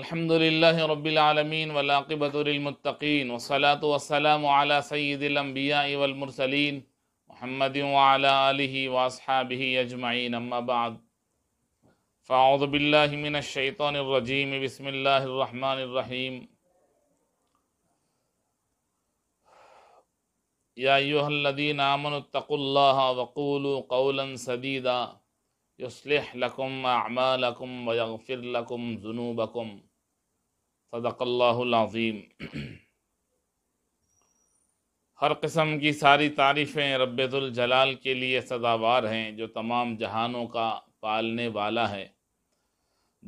الحمد لله رب العالمين والعاقبة للمتقين والصلاة والسلام على سيد الأنبياء والمرسلين محمد وعلى آله وأصحابه أجمعين أما بعد فأعوذ بالله من الشيطان الرجيم بسم الله الرحمن الرحيم يا أيها الذين آمنوا اتقوا الله وقولوا قولا سديدا يصلح لكم أعمالكم ويغفر لكم ذنوبكم सदक़ल्लाज़ीम हर किस्म की सारी तारीफ़ें रब्ज़ुलजलाल के लिए सदावार हैं जो तमाम जहानों का पालने वाला है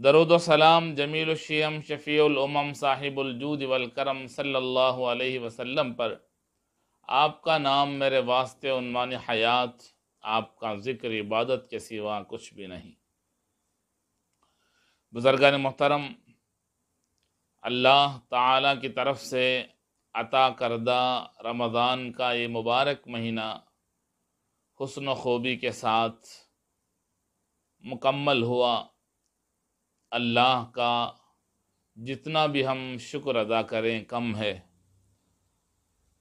दरुद सलाम जमीलशम शफ़ीम साहिबुलजूद वलकरम सल्लल्लाहु अलैहि पर आपका नाम मेरे वास्ते उन्वान हयात आपका ज़िक्र इबादत के सिवा कुछ भी नहीं बुज़ुर्गान मोहतरम अल्लाह ताला की तरफ से अता करदा रमज़ान का ये मुबारक महीना हसन खूबी के साथ मुकम्मल हुआ अल्लाह का जितना भी हम शुक्र अदा करें कम है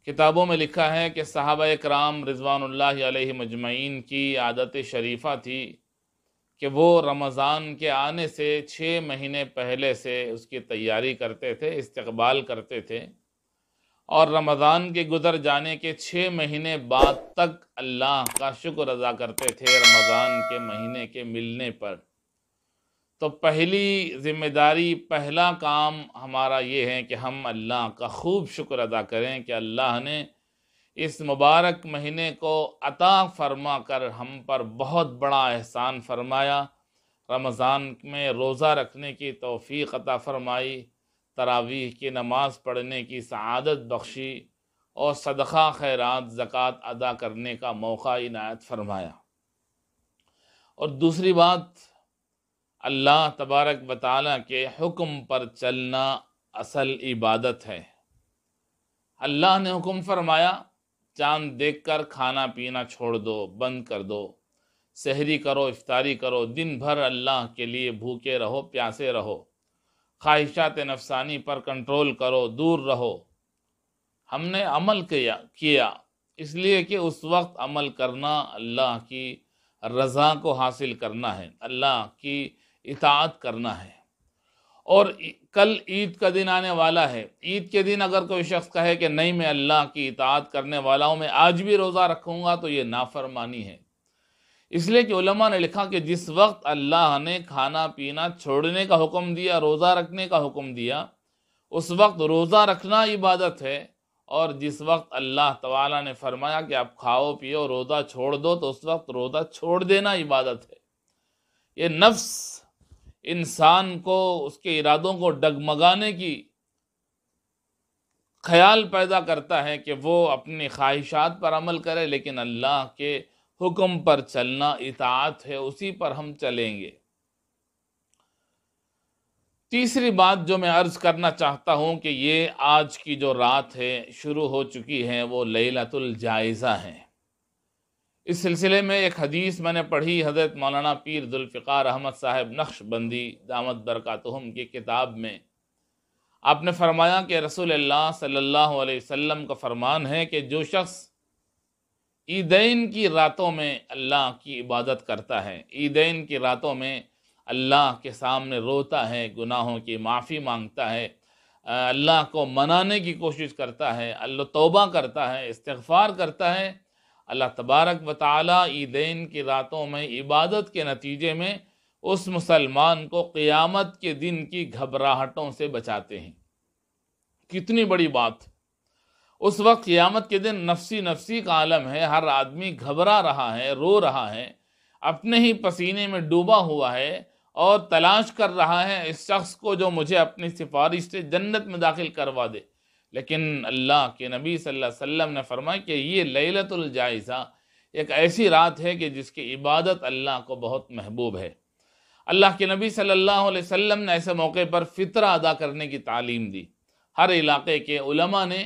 किताबों में लिखा है कि साहब कराम रिजवानल्ला मजमैन की आदत शरीफ़ा थी कि वो रमज़ान के आने से छः महीने पहले से उसकी तैयारी करते थे इस्तकबाल करते थे और रमज़ान के गुज़र जाने के छः महीने बाद तक अल्लाह का शुक्र अदा करते थे रमज़ान के महीने के मिलने पर तो पहली ज़िम्मेदारी पहला काम हमारा ये है कि हम अल्लाह का खूब शुक्र अदा करें कि अल्लाह ने इस मुबारक महीने को अता फरमा कर हम पर बहुत बड़ा एहसान फरमाया रमज़ान में रोज़ा रखने की तोफ़ी अता फरमाई तरावीह की नमाज़ पढ़ने की सआदत बख्शी और सदक़ा खैरात ज़क़़त अदा करने का मौका इनायत फरमाया और दूसरी बात अल्लाह तबारक बताला के हुक्म पर चलना असल इबादत है अल्लाह ने हुक्म फरमाया चांद देखकर खाना पीना छोड़ दो बंद कर दो सहरी करो इफ्तारी करो दिन भर अल्लाह के लिए भूखे रहो प्यासे रहो ख्वाहिशात नफसानी पर कंट्रोल करो दूर रहो हमने अमल किया किया इसलिए कि उस वक्त अमल करना अल्लाह की रज़ा को हासिल करना है अल्लाह की इतात करना है और कल ईद का दिन आने वाला है ईद के दिन अगर कोई शख्स कहे कि नहीं मैं अल्लाह की इतात करने वाला हूँ मैं आज भी रोज़ा रखूँगा तो ये नाफरमानी है इसलिए कि उलमा ने लिखा कि जिस वक्त अल्लाह ने खाना पीना छोड़ने का हुक्म दिया रोज़ा रखने का हुक्म दिया उस वक्त रोज़ा रखना इबादत है और जिस वक्त अल्लाह ताला ने फरमाया कि आप खाओ पियो रोज़ा छोड़ दो तो उस वक्त रोज़ा छोड़ देना इबादत है ये नफ्स इंसान को उसके इरादों को डगमगाने की ख्याल पैदा करता है कि वो अपनी ख्वाहिशात पर अमल करे लेकिन अल्लाह के हुक्म पर चलना इतात है उसी पर हम चलेंगे तीसरी बात जो मैं अर्ज़ करना चाहता हूँ कि ये आज की जो रात है शुरू हो चुकी है वो लैलतुल जायज़ा है इस सिलसिले में एक हदीस मैंने पढ़ी हज़रत मौलाना पीर जुल्फ़िकार अहमद साहब नक्श बंदी दामद बरकातहम की किताब में आपने फरमाया कि रसूल अल्लाह सल्लल्लाहु अलैहि वसल्लम का फरमान है कि जो शख्स ईदैन की रातों में अल्लाह की इबादत करता है ईदैन की रातों में अल्लाह के सामने रोता है गुनाहों की माफ़ी मांगता है अल्लाह को मनाने की कोशिश करता है अल्लाह तोबा करता है इस्तफ़ार करता है अल्लाह तबारक व ताली की रातों में इबादत के नतीजे में उस मुसलमान को क़ियामत के दिन की घबराहटों से बचाते हैं कितनी बड़ी बात उस वक्त क़ियामत के दिन नफसी नफसी का आलम है हर आदमी घबरा रहा है रो रहा है अपने ही पसीने में डूबा हुआ है और तलाश कर रहा है इस शख्स को जो मुझे अपनी सिफारिश से जन्नत में दाखिल करवा दे लेकिन अल्लाह के नबी सल्लल्लाहु अलैहि वसल्लम ने फरमाया कि ये लैलतुलजाइज़ा एक ऐसी रात है कि जिसकी इबादत अल्लाह को बहुत महबूब है अल्लाह के नबी सल्लल्लाहु अलैहि वसल्लम ने ऐसे मौके पर फितरा अदा करने की तालीम दी हर इलाके के उलमा ने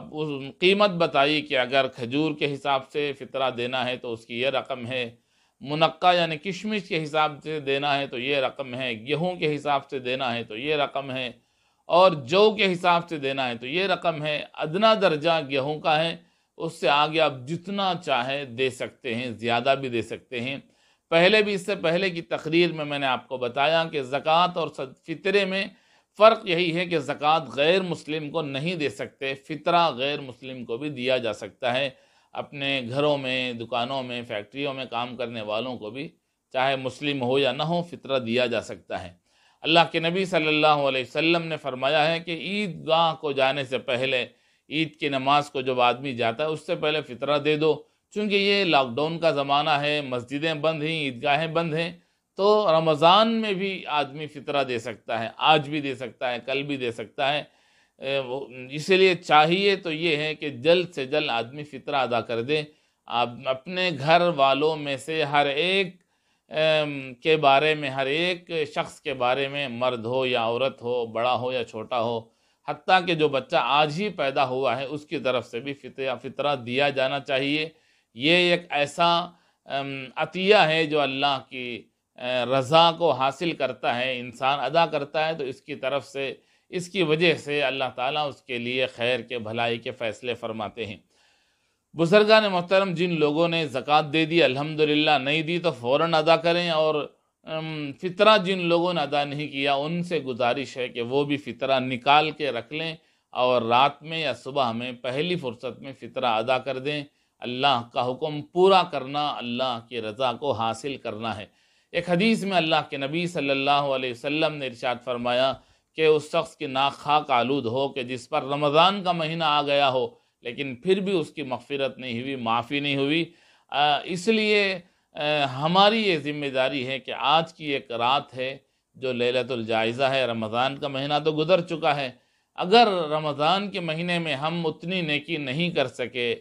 अब उस कीमत बताई कि अगर खजूर के हिसाब से फितरा देना है तो उसकी यह रकम है मुनक्का यानी किशमिश के हिसाब से देना है तो ये रकम है गेहूँ के हिसाब से देना है तो ये रकम है और जौ के हिसाब से देना है तो ये रकम है अदना दर्जा गेहूँ का है उससे आगे आप जितना चाहे दे सकते हैं ज़्यादा भी दे सकते हैं पहले भी इससे पहले की तकरीर में मैंने आपको बताया कि ज़क़़त और फितरे में फ़र्क यही है कि ज़क़़त गैर मुस्लिम को नहीं दे सकते फितरा गैर मुस्लिम को भी दिया जा सकता है अपने घरों में दुकानों में फैक्ट्रियों में काम करने वालों को भी चाहे मुस्लिम हो या ना हो फितरा दिया जा सकता है अल्लाह के नबी सल्लल्लाहु अलैहि वसल्लम ने फरमाया है कि ईदगाह को जाने से पहले ईद की नमाज को जब आदमी जाता है उससे पहले फितरा दे दो चूँकि ये लॉकडाउन का ज़माना है मस्जिदें बंद हैं ईदगाहें बंद हैं तो रमज़ान में भी आदमी फितरा दे सकता है आज भी दे सकता है कल भी दे सकता है इसलिए चाहिए तो ये है कि जल्द से जल्द आदमी फितरा अदा कर दे आप अपने घर वालों में से हर एक के बारे में हर एक शख्स के बारे में मर्द हो या औरत हो बड़ा हो या छोटा हो हती कि जो बच्चा आज ही पैदा हुआ है उसकी तरफ से भी फित फितरा दिया जाना चाहिए ये एक ऐसा अतिया है जो अल्लाह की रज़ा को हासिल करता है इंसान अदा करता है तो इसकी तरफ से इसकी वजह से अल्लाह ताला उसके लिए खैर के भलाई के फ़ैसले फ़रमाते हैं ने मोहतरम जिन लोगों ने ज़क़़त दे दी अल्हम्दुलिल्लाह नहीं दी तो फ़ौर अदा करें और फितरा जिन लोगों ने अदा नहीं किया उनसे गुजारिश है कि वो भी फितरा निकाल के रख लें और रात में या सुबह में पहली फुर्सत में फितरा अदा कर दें अल्लाह का हुक्म पूरा करना अल्लाह की रज़ा को हासिल करना है एक हदीस में अल्लाह के नबी सल्लल्लाहु अलैहि वसल्लम ने इरशाद फरमाया कि उस शख्स की नाक खाक आलूद हो कि जिस पर रमज़ान का महीना आ गया हो लेकिन फिर भी उसकी मफफ़रत नहीं हुई माफ़ी नहीं हुई इसलिए हमारी ये ज़िम्मेदारी है कि आज की एक रात है जो ललतुलजायज़ा है रमज़ान का महीना तो गुजर चुका है अगर रमज़ान के महीने में हम उतनी नेकी नहीं कर सके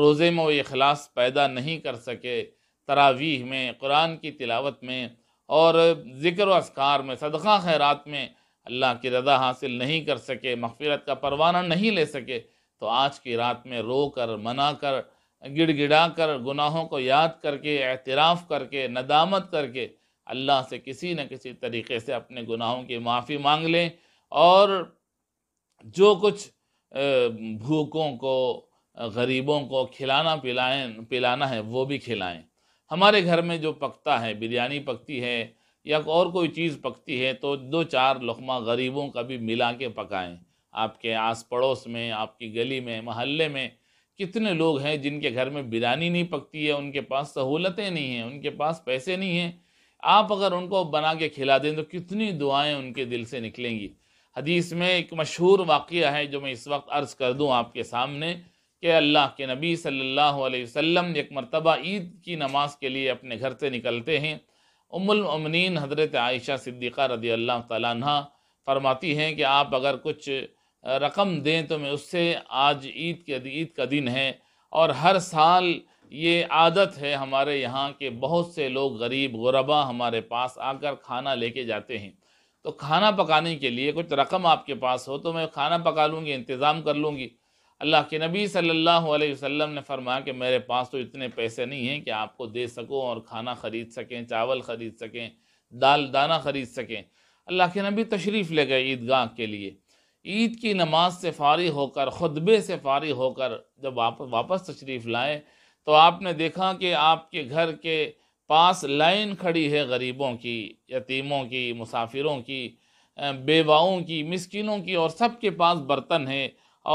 रोज़े में अखलास पैदा नहीं कर सके तरावीह में कुरान की तिलावत में और ज़िक्र असकार में सदक़ा खैरात में अल्लाह की रजा हासिल नहीं कर सके मफफ़रत का परवाना नहीं ले सके तो आज की रात में रो कर मना कर गिड़गिड़ा कर गुनाहों को याद करके एतराफ़ करके नदामत करके अल्लाह से किसी न किसी तरीके से अपने गुनाहों की माफ़ी मांग लें और जो कुछ भूखों को गरीबों को खिलाना पिलाएं पिलाना है वो भी खिलाएं हमारे घर में जो पकता है बिरयानी पकती है या और कोई चीज़ पकती है तो दो चार लकमा गरीबों का भी मिला के पकाएँ आपके आस पड़ोस में आपकी गली में मोहल्ले में कितने लोग हैं जिनके घर में बिरयानी नहीं पकती है उनके पास सहूलतें नहीं हैं उनके पास पैसे नहीं हैं आप अगर उनको बना के खिला दें तो कितनी दुआएं उनके दिल से निकलेंगी हदीस में एक मशहूर वाक़ है जो मैं इस वक्त अर्ज़ कर दूँ आपके सामने कि अल्लाह के नबी सल्लल्लाहु अलैहि वसल्लम एक मरतबा ईद की नमाज के लिए अपने घर से निकलते हैं उमुलमिन हज़रत आयशा सिद्दीक़ा रदी अल्लाह तरमाती हैं कि आप अगर कुछ रकम दें तो मैं उससे आज ईद के ईद का दिन है और हर साल ये आदत है हमारे यहाँ के बहुत से लोग गरीब गुरबा हमारे पास आकर खाना लेके जाते हैं तो खाना पकाने के लिए कुछ रकम आपके पास हो तो मैं खाना पका लूँगी इंतज़ाम कर लूँगी अल्लाह के नबी सल्लल्लाहु अलैहि वसल्लम ने फरमाया कि मेरे पास तो इतने पैसे नहीं हैं कि आपको दे सकूँ और खाना ख़रीद सकें चावल ख़रीद सकें दाल दाना ख़रीद सकें अल्लाह के नबी तशरीफ़ ले गए ईदगाह के लिए ईद की नमाज से फारिग होकर खुतबे से फारिग होकर जब वाप, वापस तशरीफ़ लाए तो आपने देखा कि आपके घर के पास लाइन खड़ी है गरीबों की यतीमों की मुसाफिरों की बेवाओं की मिसकिनों की और सबके पास बर्तन है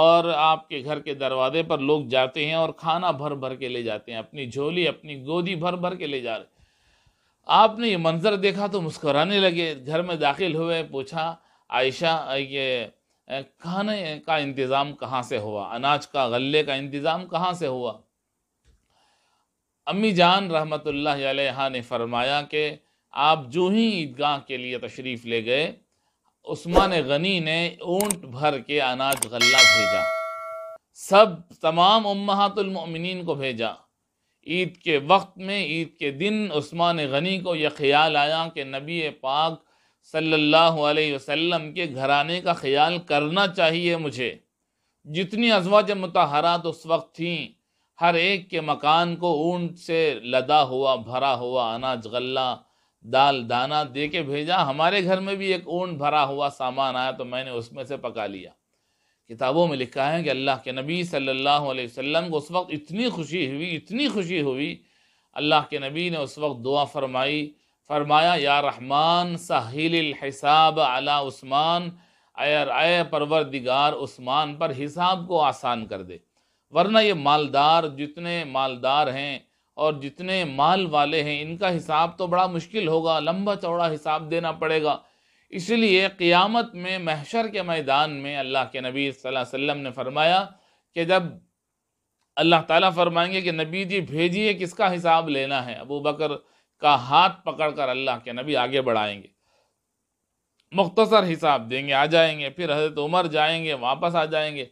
और आपके घर के दरवाजे पर लोग जाते हैं और खाना भर भर के ले जाते हैं अपनी झोली अपनी गोदी भर भर के ले जा रहे आपने ये मंज़र देखा तो मुस्कराने लगे घर में दाखिल हुए पूछा आयशा ये खाने का इंतज़ाम कहाँ से हुआ अनाज का गले का इंतज़ाम कहाँ से हुआ अम्मी जान रहमत ला ने फरमाया कि आप जो ही ईदगाह के लिए तशरीफ़ ले गए उस्मान गनी ने ऊंट भर के अनाज गला भेजा सब तमाम उम्मातमिन को भेजा ईद के वक्त में ईद के दिन उस्मान गनी को यह ख्याल आया कि नबी पाक सल्लल्लाहु अलैहि वसल्लम के घराने का ख्याल करना चाहिए मुझे जितनी अजवाज मतहरात उस वक्त थीं हर एक के मकान को ऊंट से लदा हुआ भरा हुआ अनाज गल्ला दाल दाना दे के भेजा हमारे घर में भी एक ऊंट भरा हुआ सामान आया तो मैंने उसमें से पका लिया किताबों में लिखा है कि अल्लाह के नबी सल्लल्लाहु अलैहि वसल्लम को उस वक्त इतनी खुशी हुई इतनी खुशी हुई अल्लाह के नबी ने उस वक्त दुआ फरमाई फरमाया या रहमान साहिल हिसाब अला उस्मान अयर अय दिगार उस्मान पर हिसाब को आसान कर दे वरना ये मालदार जितने मालदार हैं और जितने माल वाले हैं इनका हिसाब तो बड़ा मुश्किल होगा लंबा चौड़ा हिसाब देना पड़ेगा इसलिए क़ियामत में महशर के मैदान में अल्लाह के नबी वसल्लम ने फरमाया कि जब अल्लाह ताला फरमाएंगे कि नबी जी भेजिए किसका हिसाब लेना है अबू बकर का हाथ पकड़कर अल्लाह के नबी आगे बढ़ाएंगे मुख्तसर हिसाब देंगे आ जाएंगे फिर हजरत उमर जाएंगे वापस आ जाएंगे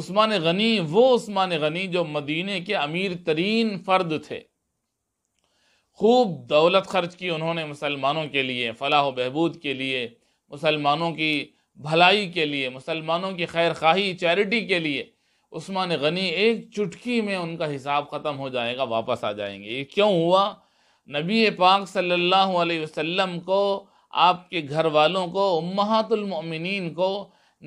उस्मान गनी वो उस्मान गनी जो मदीने के अमीर तरीन फ़र्द थे खूब दौलत खर्च की उन्होंने मुसलमानों के लिए फलाह बहबूद के लिए मुसलमानों की भलाई के लिए मुसलमानों की खैर खाही चैरिटी के लिए उस्मान गनी एक चुटकी में उनका हिसाब ख़त्म हो जाएगा वापस आ जाएंगे ये क्यों हुआ नबी पाक सल्लल्लाहु अलैहि वसल्लम को आपके घर वालों को उम्मातुलमिन को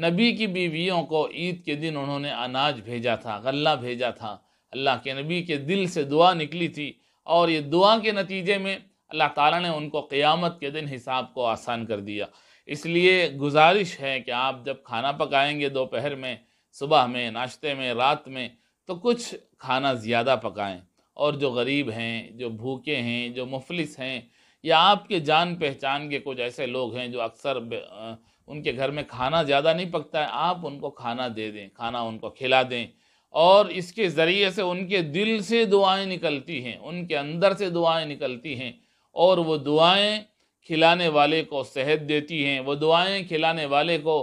नबी की बीवियों को ईद के दिन उन्होंने अनाज भेजा था गल्ला भेजा था अल्लाह के नबी के दिल से दुआ निकली थी और ये दुआ के नतीजे में अल्लाह ताला ने उनको क़यामत के दिन हिसाब को आसान कर दिया इसलिए गुजारिश है कि आप जब खाना पकाएंगे दोपहर में सुबह में नाश्ते में रात में तो कुछ खाना ज़्यादा पकाएं और जो गरीब हैं जो भूखे हैं जो मुफलिस हैं या आपके जान पहचान के कुछ ऐसे लोग हैं जो अक्सर उनके घर में खाना ज़्यादा नहीं पकता है आप उनको खाना दे दें खाना उनको खिला दें और इसके ज़रिए से उनके दिल से दुआएं निकलती हैं उनके अंदर से दुआएं निकलती हैं और वो दुआएं खिलाने वाले को सेहत देती हैं वो दुआएं खिलाने वाले को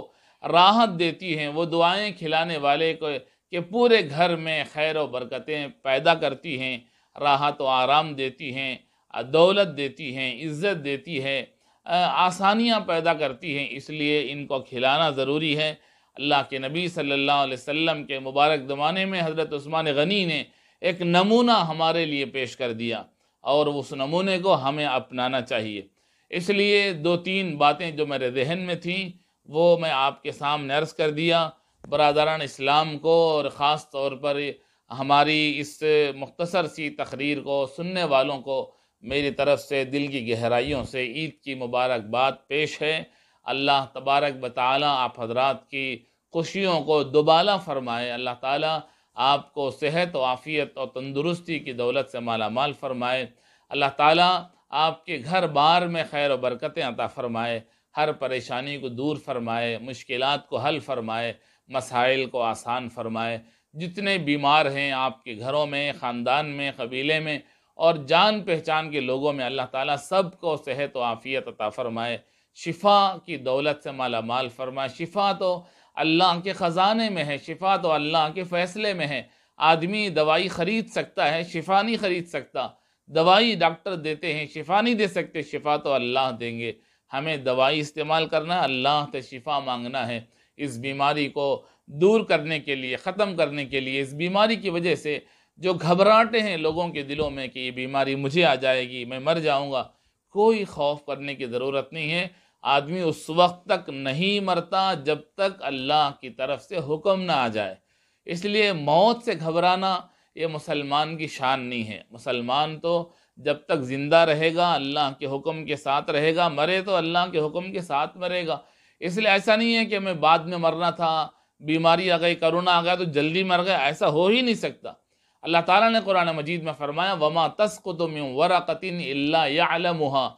राहत देती हैं वो दुआएं खिलाने वाले को कि पूरे घर में खैर बरकतें पैदा करती हैं राहत व आराम देती हैं दौलत देती हैं इज़्ज़त देती है आसानियां पैदा करती हैं इसलिए इनको खिलाना ज़रूरी है अल्लाह के नबी सल्लल्लाहु अलैहि वसल्लम के मुबारक ज़माने में हज़रत उस्मान गनी ने एक नमूना हमारे लिए पेश कर दिया और उस नमूने को हमें अपनाना चाहिए इसलिए दो तीन बातें जो मेरे जहन में थीं वो मैं आपके सामने अर्ज़ कर दिया बरदरान इस्लाम को और ख़ास तौर पर हमारी इस मुख्तर सी तकरीर को सुनने वालों को मेरी तरफ़ से दिल की गहराइयों से ईद की मुबारकबाद पेश है अल्लाह तबारक बताली आप हजरात की खुशियों को दोबाला फरमाए अल्लाह ताली आपको सेहत व आफ़ियत और तंदुरुस्ती की दौलत से माला माल फरमाए अल्लाह ताली आपके घर बार में खैर व बरकतें अता फरमाए हर परेशानी को दूर फरमाए मुश्किल को हल फरमाए मसाइल को आसान फरमाए जितने बीमार हैं आपके घरों में ख़ानदान में कबीले में और जान पहचान के लोगों में अल्लाह ताला को सेहत व आफ़ियत अता फरमाए शिफा की दौलत से माला माल फरमाए शिफा तो अल्लाह के ख़जाने में है शिफा तो अल्लाह के फ़ैसले में है आदमी दवाई ख़रीद सकता है शिफा नहीं ख़रीद सकता दवाई डॉक्टर देते हैं शिफा नहीं दे सकते शिफा तो अल्लाह देंगे हमें दवाई इस्तेमाल करना अल्लाह से शिफा मांगना है इस बीमारी को दूर करने के लिए ख़त्म करने के लिए इस बीमारी की वजह से जो घबराहटें हैं लोगों के दिलों में कि ये बीमारी मुझे आ जाएगी मैं मर जाऊँगा कोई खौफ करने की ज़रूरत नहीं है आदमी उस वक्त तक नहीं मरता जब तक अल्लाह की तरफ से हुक्म ना आ जाए इसलिए मौत से घबराना ये मुसलमान की शान नहीं है मुसलमान तो जब तक ज़िंदा रहेगा अल्लाह के हुक्म के साथ रहेगा मरे तो अल्लाह के हुक्म के साथ मरेगा इसलिए ऐसा नहीं है कि हमें बाद में मरना था बीमारी आ गई करोना आ गया तो जल्दी मर गए ऐसा हो ही नहीं सकता अल्लाह ताला ने कुरान मजीद में फरमाया वमा तस्कुतुम वरकतिन या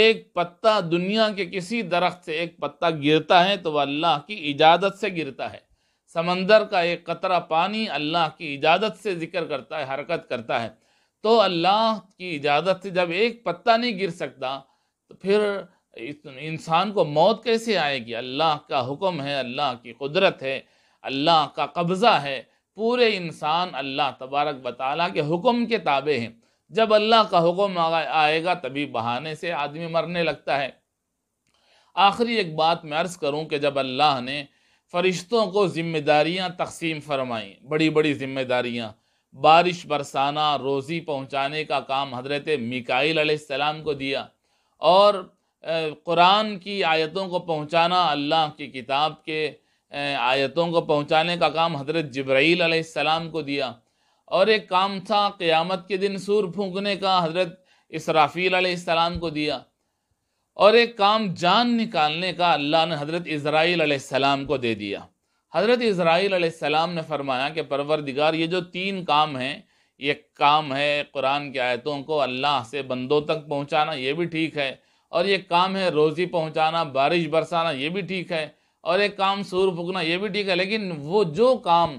एक पत्ता दुनिया के किसी दरख्त से एक पत्ता गिरता है तो वह अल्लाह की इजाज़त से गिरता है समंदर का एक कतरा पानी अल्लाह की इजाज़त से जिक्र करता है हरकत करता है तो अल्लाह की इजाज़त से जब एक पत्ता नहीं गिर सकता तो फिर इंसान को मौत कैसे आएगी अल्लाह का हुक्म है अल्लाह की कुदरत है अल्लाह का कब्ज़ा है पूरे इंसान अल्लाह तबारक बताला के हुक्म के ताबे हैं जब अल्लाह का हुक्म आएगा तभी बहाने से आदमी मरने लगता है आखिरी एक बात मैं अर्ज़ करूं कि जब अल्लाह ने फ़रिश्तों को ज़िम्मेदारियां तकसीम फरमाईं बड़ी बड़ी ज़िम्मेदारियां बारिश बरसाना रोज़ी पहुंचाने का काम हजरत मिकाइल सलाम को दिया और कुरान की आयतों को पहुंचाना अल्लाह की किताब के आयतों को पहुंचाने का काम हज़रत जब्राइल अलैहिस्सलाम को दिया और एक काम था क़यामत के दिन सूर फूंकने का हज़रत इसराफ़ील अलैहिस्सलाम को दिया और एक काम जान निकालने का अल्लाह ने हज़रत इसराइल अलैहिस्सलाम को दे दिया हज़रत इसराइल अलैहिस्सलाम ने फरमाया कि परवरदिगार ये जो तीन काम हैं ये काम है कुरान की आयतों को अल्लाह से बंदों तक पहुँचाना ये भी ठीक है और ये काम है रोज़ी पहुंचाना बारिश बरसाना ये भी ठीक है और एक काम सूर फूकना ये भी ठीक है लेकिन वो जो काम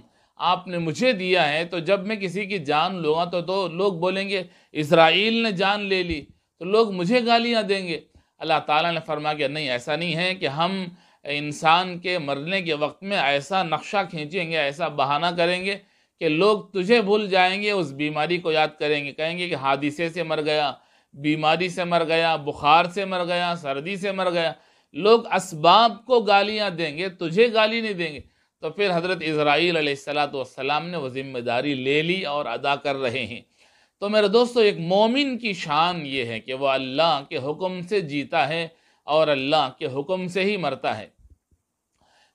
आपने मुझे दिया है तो जब मैं किसी की जान लूँगा तो, तो लोग बोलेंगे इसराइल ने जान ले ली तो लोग मुझे गालियाँ देंगे अल्लाह ताला ने फरमा कि नहीं ऐसा नहीं है कि हम इंसान के मरने के वक्त में ऐसा नक्शा खींचेंगे ऐसा बहाना करेंगे कि लोग तुझे भूल जाएंगे उस बीमारी को याद करेंगे कहेंगे कि हादिसे से मर गया बीमारी से मर गया बुखार से मर गया सर्दी से मर गया लोग इसबाब को गालियाँ देंगे तुझे गाली नहीं देंगे तो फिर हज़रत इसराइल सलाम ने वो ज़िम्मेदारी ले ली और अदा कर रहे हैं तो मेरे दोस्तों एक मोमिन की शान ये है कि वह अल्लाह के हुक्म से जीता है और अल्लाह के हुक्म से ही मरता है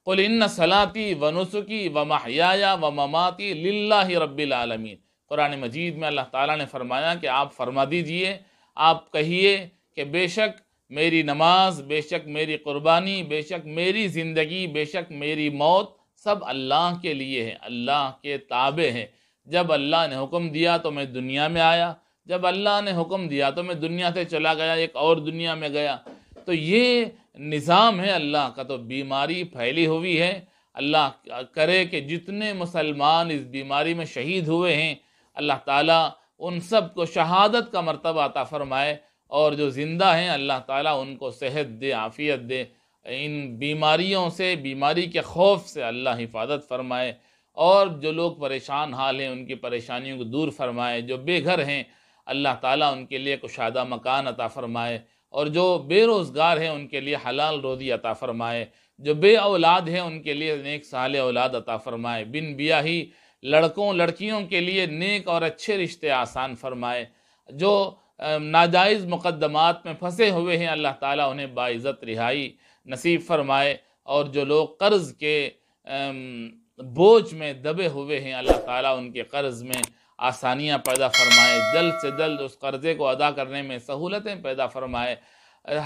कुल इन सलाती व नसुकी व महया व ममाती लाही रबालमीन कुरान मजीद में अल्लाह ताला ने फरमाया कि आप फरमा दीजिए आप कहिए कि बेशक मेरी नमाज बेशक मेरी क़ुरबानी बेशक मेरी ज़िंदगी बेशक मेरी मौत सब अल्लाह के लिए है अल्लाह के ताबे हैं जब अल्लाह ने हुक्म दिया तो मैं दुनिया में आया जब अल्लाह ने हुक्म दिया तो मैं दुनिया से चला गया एक और दुनिया में गया तो ये निज़ाम है अल्लाह का तो बीमारी फैली हुई है अल्लाह करे कि जितने मुसलमान इस बीमारी में शहीद हुए हैं अल्लाह ताला उन सब को शहादत का मरतबा अता फ़रमाए और जो ज़िंदा हैं अल्लाह ताला उनको सेहत दे आफ़ियत दे इन बीमारियों से बीमारी के खौफ से अल्लाह हिफाजत फरमाए और जो लोग परेशान हाल हैं उनकी परेशानियों को दूर फरमाए जो बेघर हैं अल्लाह ताला उनके लिए कुशादा मकान अता फरमाए और जो बेरोज़गार हैं उनके लिए हलाल रोज़ी अता फ़रमाए जो बे औलाद हैं उनके लिए नेक साल औलाद अता फ़रमाए बिन ही लड़कों लड़कियों के लिए नेक और अच्छे रिश्ते आसान फरमाए जो नाजायज़ मुकदमात में फंसे हुए हैं अल्लाह ताला उन्हें बाइज़त रिहाई नसीब फरमाए और जो लोग कर्ज़ के बोझ में दबे हुए हैं अल्लाह ताला उनके कर्ज़ में आसानियाँ पैदा फरमाए जल्द से जल्द उस कर्ज़े को अदा करने में सहूलतें पैदा फरमाए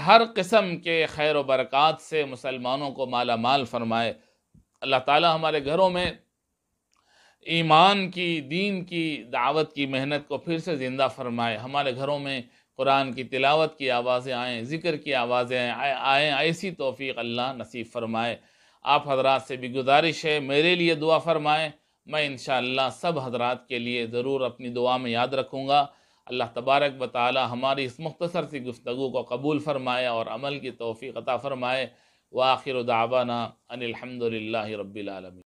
हर किस्म के खैर व बरक़ात से मुसलमानों को माला माल फरमाए अल्लाह ताला हमारे घरों में ईमान की दीन की दावत की मेहनत को फिर से ज़िंदा फरमाए हमारे घरों में कुरान की तिलावत की आवाज़ें आएँ ज़िक्र की आवाज़ें आएँ आएँ ऐसी तोफ़ी अल्लाह नसीब फरमाए आप हजरात से भी गुजारिश है मेरे लिए दुआ फरमाएँ मैं इन सब हजरात के लिए ज़रूर अपनी दुआ में याद रखूँगा अल्लाह तबारक बताली हमारी इस मुख्तसर सी गुफ्तु को कबूल फ़रमाए और अमल की तोफ़ी अता फ़रमाए व आखिर दावाना अनिलहमदिल्ला रबालमी